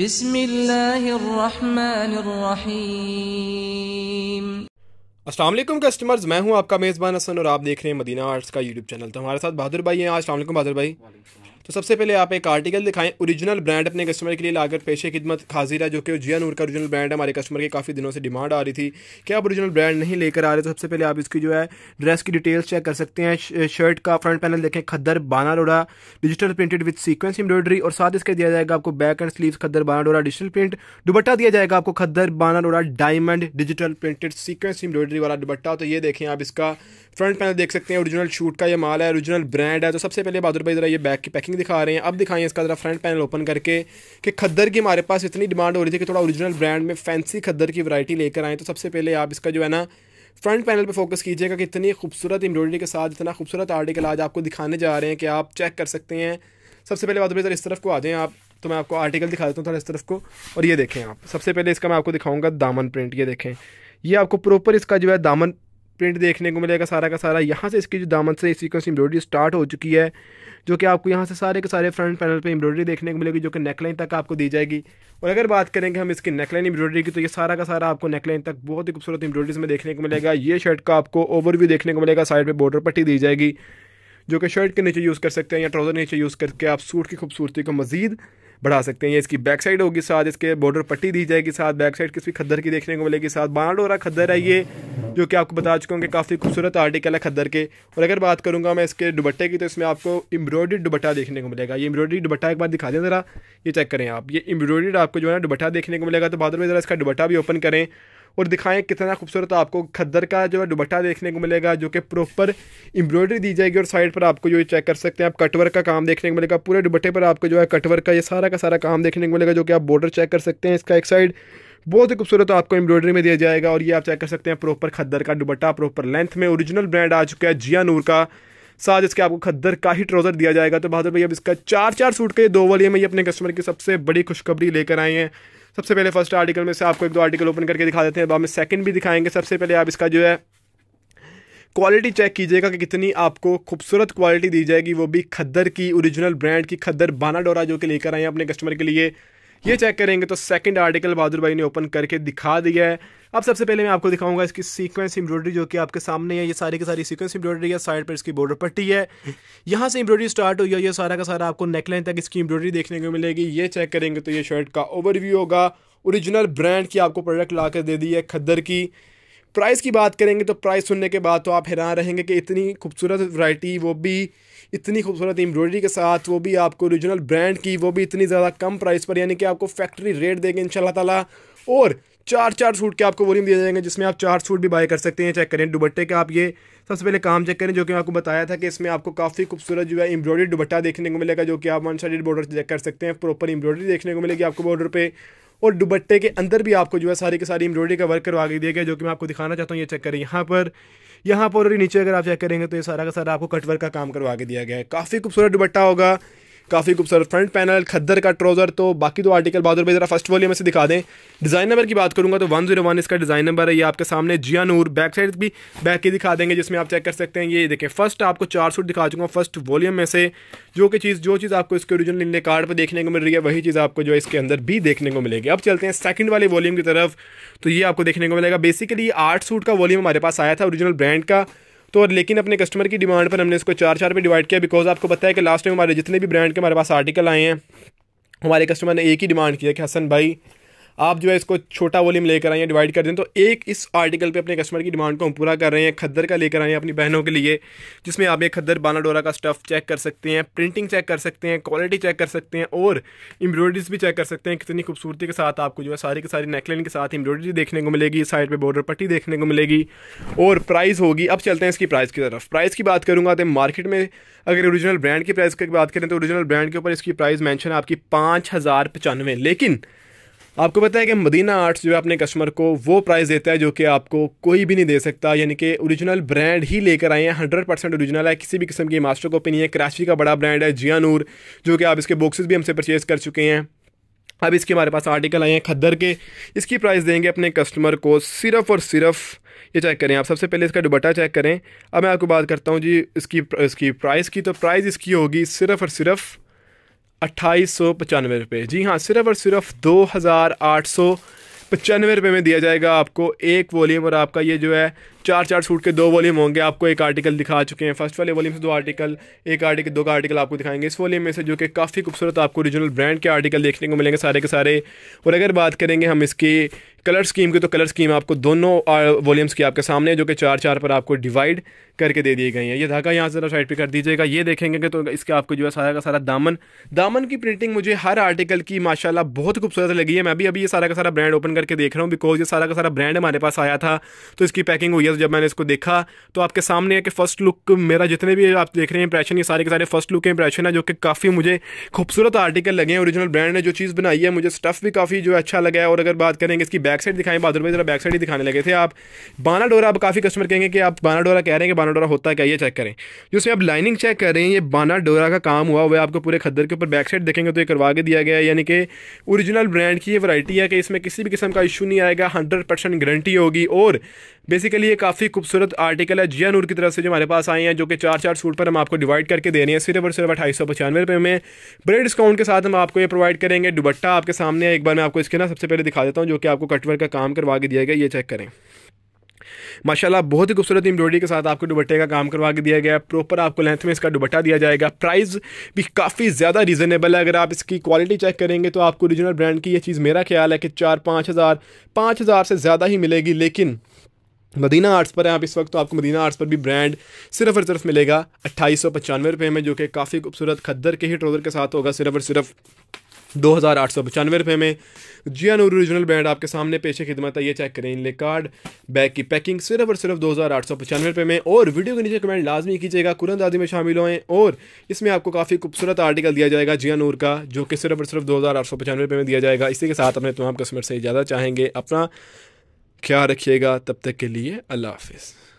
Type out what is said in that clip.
بسم customers मैं हूँ आपका मेज़बान हसन और आप देख रहे हैं मदीना आर्ट्स का यूट्यूब चैनल तो हमारे साथ बहादुर भाई हैं आज बहादुर भाई तो सबसे पहले आप एक आर्टिकल दिखाएं ओरिजिनल ब्रांड अपने कस्टमर के लिए लाकर पेशे खिदमत है जो कि जिया नूर का ओरिजिनल ब्रांड है हमारे कस्टमर के काफ़ी दिनों से डिमांड आ रही थी क्या आप ओरिजिनल ब्रांड नहीं लेकर आ रहे तो सबसे पहले आप इसकी जो है ड्रेस की डिटेल्स चेक कर सकते हैं शर्ट का फ्रंट पैनल देखें खद्दर बाना डोरा digital printed with sequins embroidery और साथ इसके दिया जाएगा आपको बैक एंड स्लीव खद्दर बाना डोरा डिजिटल प्रिंट दुबट्टा दिया जाएगा आपको खद्दर बाना डोरा diamond digital printed sequins embroidery वाला दुबट्टा तो ये देखें आप इसका फ्रंट पैनल देख सकते हैं ओरिजिनल शूट का ये माल है ओरिजिनल ब्रांड है तो सबसे पहले बहादुर भाई जरा ये बैक की पैकिंग पैकिंग दिखा रहे हैं अब दिखाएं इसका ज़रा फ्रंट पैनल ओपन करके कि खद्दर की हमारे पास इतनी डिमांड हो रही थी कि थोड़ा ओरिजिनल ब्रांड में फैंसी खद्दर की वैरायटी लेकर आएँ तो सबसे पहले आप इसका जो है ना फ्रंट पैनल पर फोकस कीजिएगा कि इतनी खूबसूरत एम्ब्रॉयडरी के साथ इतना खूबसूरत आर्टिकल आज आपको दिखाने जा रहे हैं कि आप चेक कर सकते हैं सबसे पहले बात इस तरफ को आ जाएँ आप तो मैं आपको आर्टिकल दिखा देता हूँ थोड़ा इस तरफ को और ये देखें आप सबसे पहले इसका मैं आपको दिखाऊंगा दामन प्रिंट ये देखें ये आपको प्रॉपर इसका जो है दामन प्रिंट देखने को मिलेगा सारा का सारा यहाँ से इसकी जो दामन से सीक्वेंस एम्ब्रॉयडरी स्टार्ट हो चुकी है जो कि आपको यहाँ से सारे के सारे फ्रंट पैनल पे एम्ब्रॉयडरी देखने को मिलेगी जो कि नेकलाइन तक आपको दी जाएगी और अगर बात करेंगे हम इसकी नेकलाइन एम्ब्रॉयडरी की तो ये सारा का सारा आपको नेकलाइन तक बहुत ही खूबसूरत एम्ब्रॉयडरी में देखने को मिलेगा ये शर्ट का आपको ओवरव्यू देखने को मिलेगा साइड पर बॉर्डर पट्टी दी जाएगी जो कि शर्ट के नीचे यूज़ कर सकते हैं या ट्राउज़र नीचे यूज़ करके आप सूट की खूबसूरती को मज़ीद बढ़ा सकते हैं ये इसकी बैक साइड होगी साथ इसके बॉर्डर पट्टी दी जाएगी साथ बैक साइड किसी खद्दर की देखने को मिलेगी साथ बारह डोरा खद्दर है ये जो कि आपको बता चुके कि काफ़ी खूबसूरत आर्टिकल है खद्दर के और अगर बात करूँगा मैं इसके दुबट्टे की तो इसमें आपको एम्ब्रॉयडरी दुबट्टा देखने को मिलेगा ये एम्ब्रॉयडरी दुबट्टा एक बार दिखा दें ज़रा ये चेक करें आप ये एम्ब्रॉयडरी आपको जो है ना दुबट्टा देखने को मिलेगा तो बाद में ज़रा इसका दुबट्टा भी ओपन करें और दिखाएं कितना खूबसूरत आपको खद्दर का जो है दुबट्टा देखने को मिलेगा जो कि प्रॉपर एम्ब्रॉयडरी दी जाएगी और साइड पर आपको जो ये चेक कर सकते हैं आप कटवर का काम देखने को मिलेगा पूरे दुबट्टे पर आपको जो है कटवर का ये सारा का सारा काम देखने को मिलेगा जो कि आप बॉर्डर चेक कर सकते हैं इसका एक साइड बहुत ही खूबसूरत आपको एम्ब्रॉयडरी में दिया जाएगा और ये आप चेक कर सकते हैं प्रॉपर खद्दर का दुबट्टा प्रॉपर लेंथ में ओरिजिनल ब्रांड आ चुका है जिया नूर का साथ इसके आपको खद्दर का ही ट्राउज़र दिया जाएगा तो बहादुर भाई अब इसका चार चार सूट के दो वाले में ये अपने कस्टमर की सबसे बड़ी खुशखबरी लेकर आए हैं सबसे पहले फर्स्ट आर्टिकल में से आपको एक दो आर्टिकल ओपन करके दिखा देते हैं बाद में सेकंड भी दिखाएंगे सबसे पहले आप इसका जो है क्वालिटी चेक कीजिएगा कि कितनी आपको खूबसूरत क्वालिटी दी जाएगी वो भी खद्दर की ओरिजिनल ब्रांड की खद्दर बाना डोरा जो कि लेकर आए हैं अपने कस्टमर के लिए ये चेक करेंगे तो सेकंड आर्टिकल बहादुर भाई ने ओपन करके दिखा दिया है अब सबसे पहले मैं आपको दिखाऊंगा इसकी सीक्वेंस एम्ब्रॉयडरी जो कि आपके सामने है ये सारी की सारी सीक्वेंस एम्ब्रॉयडरी है साइड पर इसकी बॉर्डर पट्टी है यहाँ से एम्ब्रॉयडरी स्टार्ट हुई है ये सारा का सारा आपको नेकलाइन तक इसकी एम्ब्रॉयडरी देखने को मिलेगी ये चेक करेंगे तो ये शर्ट का ओवरव्यू होगा ओरिजिनल ब्रांड की आपको प्रोडक्ट ला कर दे दी है खद्दर की प्राइस की बात करेंगे तो प्राइस सुनने के बाद तो आप हैरान रहेंगे कि इतनी खूबसूरत वैरायटी वो भी इतनी खूबसूरत एम्ब्रॉयडरी के साथ वो भी आपको ओरिजिनल ब्रांड की वो भी इतनी ज़्यादा कम प्राइस पर यानी कि आपको फैक्ट्री रेट देंगे इन ताला और चार चार सूट के आपको वॉल्यूम दिए जाएंगे जिसमें आप चार सूट भी बाय कर सकते हैं चेक करें दुबट्टे का आप ये सबसे पहले काम चेक करें जो कि मैं आपको बताया था कि इसमें आपको काफ़ी खूबसूरत जो है एम्ब्रॉयडरी दुबट्टा देखने को मिलेगा जो कि आप वन साइड बॉर्डर चेक कर सकते हैं प्रॉपर एम्ब्रॉयडरी देखने को मिलेगी आपको बॉर्डर पर और दुबट्टे के अंदर भी आपको जो है सारी की सारी एम्ब्रॉयडरी का वर्क करवा के दिया गया जो कि मैं आपको दिखाना चाहता हूँ ये चेक करें यहाँ पर यहाँ पर और नीचे अगर आप चेक करेंगे तो ये सारा का सारा आपको कटवर्क का काम करवा के दिया गया है काफ़ी खूबसूरत दुबट्टा होगा काफ़ी खूबसूरत फ्रंट पैनल खद्दर का ट्रोजर तो बाकी दो आर्टिकल बहादुर भाई ज़रा फर्स्ट वॉल्यूम से दिखा दें डिज़ाइन नंबर की बात करूँगा तो वन जीरो वन इसका डिज़ाइन नंबर है ये आपके सामने जिया नूर बैक साइड भी बैक ही दिखा देंगे जिसमें आप चेक कर सकते हैं ये देखें फर्स्ट आपको चार सूट दिखा चुका हूँ फर्स्ट वॉल्यूम में से जो कि चीज़ जो चीज़ आपको इसके ओरिजिनल इंडिया कार्ड पर देखने को मिल रही है वही चीज़ आपको जो इसके अंदर भी देखने को मिलेगी अब चलते हैं सेकंड वाले वॉल्यूम की तरफ तो ये आपको देखने को मिलेगा बेसिकली आठ सूट का वॉल्यूम हमारे पास आया था ओरिजिनल ब्रांड का तो लेकिन अपने कस्टमर की डिमांड पर हमने इसको चार चार पे डिवाइड किया बिकॉज आपको पता है कि लास्ट टाइम हमारे जितने भी ब्रांड के हमारे पास आर्टिकल आए हैं हमारे कस्टमर ने एक ही डिमांड किया कि हसन भाई आप जो है इसको छोटा वॉल्यूम लेकर आए हैं डिवाइड कर दें तो एक इस आर्टिकल पे अपने कस्टमर की डिमांड को हम पूरा कर रहे हैं खद्दर का लेकर आए हैं अपनी बहनों के लिए जिसमें आप एक खद्दर बाना डोरा का स्टफ़ चेक कर सकते हैं प्रिंटिंग चेक कर सकते हैं क्वालिटी चेक कर सकते हैं और एम्ब्रॉयडरीज भी चेक कर सकते हैं कितनी खूबसूरती के साथ आपको जो है सारी के सारी नेकलैन के साथ एम्ब्रॉयडरी देखने को मिलेगी साइड पर बॉर्डर पट्टी देखने को मिलेगी और प्राइस होगी अब चलते हैं इसकी प्राइस की तरफ प्राइस की बात करूँगा तो मार्केट में अगर ओरिजिनल ब्रांड की प्राइस की बात करें तो ओरिजिनल ब्रांड के ऊपर इसकी प्राइस मैंशन है आपकी पाँच हज़ार पचानवे लेकिन आपको पता है कि मदीना आर्ट्स जो है अपने कस्टमर को वो प्राइस देता है जो कि आपको कोई भी नहीं दे सकता यानी कि ओरिजिनल ब्रांड ही लेकर आए हैं हंड्रेड परसेंट ओरिजिनल है किसी भी किस्म की मास्टर कॉपी नहीं है कराची का बड़ा ब्रांड है जिया नूर जो कि आप इसके बॉक्सेस भी हमसे परचेज़ कर चुके हैं अब इसके हमारे पास आर्टिकल आए हैं खद्दर के इसकी प्राइस देंगे अपने कस्टमर को सिर्फ और सिर्फ ये चेक करें आप सबसे पहले इसका दुबट्टा चेक करें अब मैं आपको बात करता हूँ जी इसकी इसकी प्राइस की तो प्राइस इसकी होगी सिर्फ और सिर्फ अट्ठाईस सौ पचानवे रुपये जी हाँ सिर्फ और सिर्फ दो हज़ार आठ सौ पचानवे रुपये में दिया जाएगा आपको एक वॉलीम और आपका ये जो है चार चार सूट के दो वॉल्यूम होंगे आपको एक आर्टिकल दिखा चुके हैं फर्स्ट वाले वॉल्यूम से दो आर्टिकल एक आर्टिकल दो का आर्टिकल आपको दिखाएंगे इस वॉल्यूम में से जो कि काफ़ी खूबसूरत आपको ओरिजिनल ब्रांड के आर्टिकल देखने को मिलेंगे सारे के सारे और अगर बात करेंगे हम इसकी कलर स्कीम की तो कलर स्कीम आपको दोनों वॉल्यूम्स की आपके सामने जो कि चार चार पर आपको डिवाइड करके दे दिए गए हैं ये धागा यहाँ ज़रा साइड पर कर दीजिएगा ये देखेंगे कि तो इसके आपको जो है सारा का सारा दामन दामन की प्रिंटिंग मुझे हर आर्टिकल की माशाल्लाह बहुत खूबसूरत लगी है मैं भी अभी ये सारा का सारा ब्रांड ओपन करके देख रहा हूँ बिकॉज ये सारा का सारा ब्रांड हमारे पास आया था तो इसकी पैकिंग हुई ईयर्स जब मैंने इसको देखा तो आपके सामने है कि फर्स्ट लुक मेरा जितने भी आप देख रहे हैं इंप्रेशन ये सारे के सारे फर्स्ट लुक के इंप्रेशन है जो कि काफ़ी मुझे खूबसूरत आर्टिकल लगे हैं ओरिजिनल ब्रांड ने जो चीज़ बनाई है मुझे स्टफ़ भी काफ़ी जो अच्छा लगा है और अगर बात करेंगे इसकी बैक साइड दिखाएं बहादुर भाई ज़रा बैक साइड ही दिखाने लगे थे आप बाना डोरा अब काफ़ी कस्टमर कहेंगे कि आप बाना डोरा कह रहे हैं कि बाना डोरा होता है क्या ये चेक करें जो उसमें आप लाइनिंग चेक कर रहे हैं ये बाना डोरा का काम हुआ हुआ है आपको पूरे खद्दर के ऊपर बैक साइड देखेंगे तो ये करवा के दिया गया है यानी कि ओरिजिनल ब्रांड की ये वैरायटी है कि इसमें किसी भी किस्म का इशू नहीं आएगा हंड्रेड परसेंट गारंटी होगी और बेसिकली ये काफ़ी खूबसूरत आर्टिकल है जिया नूर की तरफ से जो हमारे पास आए हैं जो कि चार चार सूट पर हम आपको डिवाइड करके दे रहे हैं सिर्फ और सिर्फ अठाई सौ पचानवे रुपये में बड़े डिस्काउंट के साथ हम आपको ये प्रोवाइड करेंगे दुबट्टा आपके सामने है एक बार मैं आपको इसके ना सबसे पहले दिखा देता हूँ जो कि आपको कटवर का काम करवा के दिया गया ये चेक करें माशाला बहुत ही खूबसूरत एम्ब्रॉयडरी के साथ आपको दुबट्टे का काम करवा के दिया गया प्रॉपर आपको लेंथ में इसका दुबट्टा दिया जाएगा प्राइस भी काफ़ी ज़्यादा रीज़नेबल है अगर आप इसकी क्वालिटी चेक करेंगे तो आपको ओरिजिनल ब्रांड की ये चीज़ मेरा ख्याल है कि चार पाँच हज़ार पाँच हज़ार से ज़्यादा ही मिलेगी लेकिन मदीना आर्ट्स पर है आप इस वक्त तो आपको मदीना आर्ट्स पर भी ब्रांड सिर्फ और सिर्फ मिलेगा अट्ठाईस सौ पचानवे रुपये में जो कि काफ़ी खूबसूरत खद्दर के ही ट्रोज़र के साथ होगा सिर्फ और सिर्फ दो हज़ार आठ सौ पचानवे रुपये में जिया नूर ओरिजिनल ब्रांड आपके सामने पेशे खिदमत है ये चेक करें इनले कार्ड बैग की पैकिंग सिर्फ और सिर्फ दो हज़ार आठ सौ पचानवे रुपये में और वीडियो के नीचे कमेंट लाजमी कीजिएगा आदि में शामिल होएं और इसमें आपको काफ़ी खूबसूरत आर्टिकल दिया जाएगा जिया नूर का जो कि सिर्फ और सिर्फ दो हज़ार आठ सौ पचानवे रुपये में दिया जाएगा इसी के साथ अपने तमाम कस्टमर से ज़्यादा चाहेंगे अपना ख्याल रखिएगा तब तक के लिए अल्लाह हाफिज़